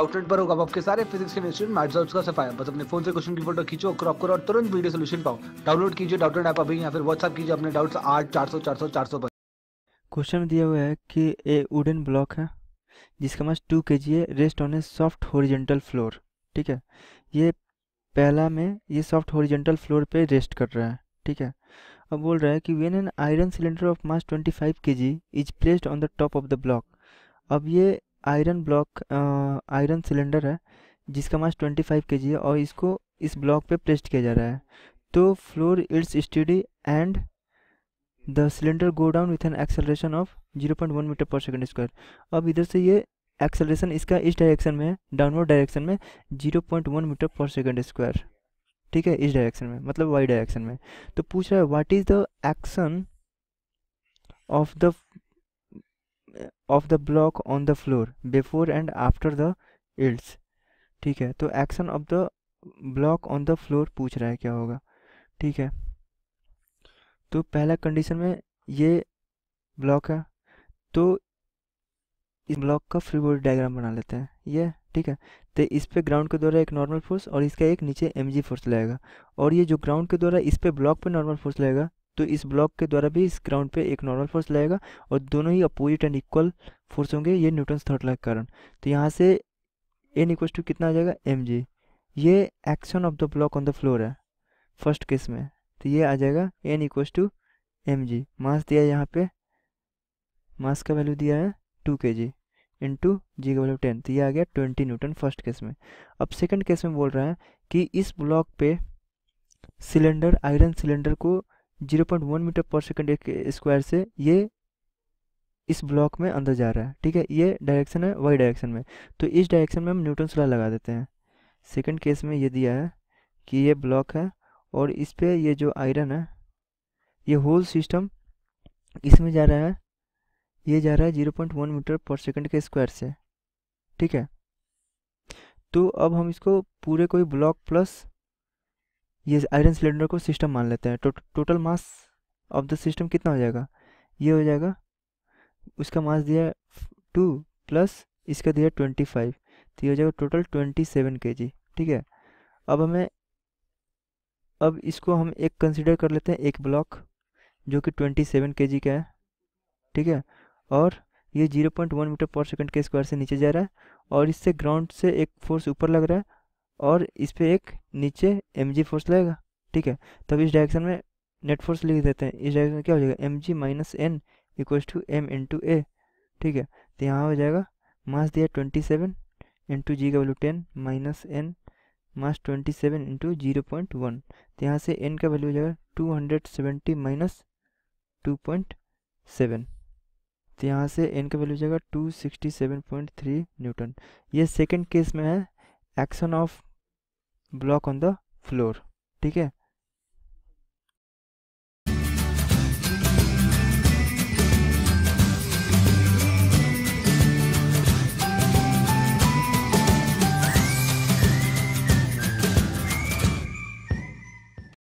outlet पर होगा आपके सारे फिजिक्स केमिस्ट्री मैथ्स और उसका सफाया बस अपने फोन से क्वेश्चन की फोटो खींचो क्रॉप करो और तुरंत वीडियो सोल्यूशन पाओ डाउनलोड कीजिए डाउटलेट ऐप अभी या फिर व्हाट्सअप कीजिए अपने डाउट्स आठ चार सौ चार सौ चार सौ पर क्वेश्चन दिया हुआ है कि ए वुडन ब्लॉक है जिसका मास टू के जी है rest on a soft horizontal floor ठीक है ये पहला में ये सॉफ्ट होरिजेंटल फ्लोर पे रेस्ट कर रहा है ठीक है अब बोल रहा है कि when an iron cylinder of mass 25 five के G is placed on the top of the block अब ये आयरन ब्लॉक आयरन सिलेंडर है जिसका मास 25 के है और इसको इस ब्लॉक पे प्रेस्ट किया जा रहा है तो floor it's steady and the cylinder go down with an acceleration of 0.1 metre per second square अब इधर से ये एक्सेलरेशन इसका इस डायरेक्शन में डाउनवर्ड डायरेक्शन में 0.1 मीटर पर सेकेंड स्क्वायर ठीक है इस डायरेक्शन में मतलब वाई डायरेक्शन में तो पूछ रहा है what is the action of the of the block on the floor before and after the yields ठीक है तो action of the block on the floor पूछ रहा है क्या होगा ठीक है तो पहला कंडीशन में ये ब्लॉक है तो इस ब्लॉक का फ्री बॉडी डायग्राम बना लेते हैं ये ठीक है तो इस पे ग्राउंड के द्वारा एक नॉर्मल फोर्स और इसका एक नीचे एम फोर्स लगेगा और ये जो ग्राउंड के द्वारा इस पे ब्लॉक पे नॉर्मल फोर्स लगेगा तो इस ब्लॉक के द्वारा भी इस ग्राउंड पे एक नॉर्मल फोर्स लगेगा और दोनों ही अपोजिट एंड इक्वल फोर्स होंगे ये न्यूटन थर्ड लॉ के कारण तो यहाँ से एन इक्व टू कितना आ जाएगा एम जी ये action of the block on the floor है फर्स्ट केस में तो ये आ जाएगा N equal to M G mass दिया है यहाँ पे मास का वैल्यू दिया है टू के जी इंटू जी का वैल्यू टेन तो ये आ गया ट्वेंटी न्यूटन फर्स्ट केस में अब सेकंड केस में बोल रहा है कि इस ब्लॉक पे सिलेंडर आयरन सिलेंडर को zero point one metre per second square से ये इस ब्लॉक में अंदर जा रहा है ठीक है ये डायरेक्शन है वाई डायरेक्शन में तो इस डायरेक्शन में हम न्यूटन सुला लगा देते हैं सेकंड केस में ये दिया है कि ये ब्लॉक है और इस पर ये जो आयरन है ये होल सिस्टम इसमें जा रहा है ये जा रहा है zero point one metre per second के स्क्वायर से ठीक है तो अब हम इसको पूरे कोई ब्लॉक प्लस ये आयरन सिलेंडर को सिस्टम मान लेते हैं टो, total mass of the system कितना हो जाएगा ये हो जाएगा उसका मास दिया है टू प्लस इसका दिया ट्वेंटी फाइव तो ये हो जाएगा टोटल ट्वेंटी सेवन के जी ठीक है अब हमें अब इसको हम एक कंसिडर कर लेते हैं एक ब्लॉक जो कि ट्वेंटी सेवन के जी का है ठीक है और ये zero point one metre per second के स्क्वायर से नीचे जा रहा है और इससे ग्राउंड से एक फोर्स ऊपर लग रहा है और इस पर एक नीचे एम जी फोर्स लगेगा ठीक है तब इस डायरेक्शन में नेट फोर्स लिख देते हैं इस डायरेक्शन में क्या हो जाएगा M G minus N equals to M into A ठीक है तो यहाँ हो जाएगा मास दिया ट्वेंटी सेवन इंटू जी का value ten minus N mass twenty seven into zero point one तो यहाँ से एन का वैल्यू हो जाएगा two hundred seventy minus two point seven तो यहाँ से एन का वैल्यू हो जाएगा two sixty seven point three Newton ये सेकेंड केस में है action of block on the floor ठीक है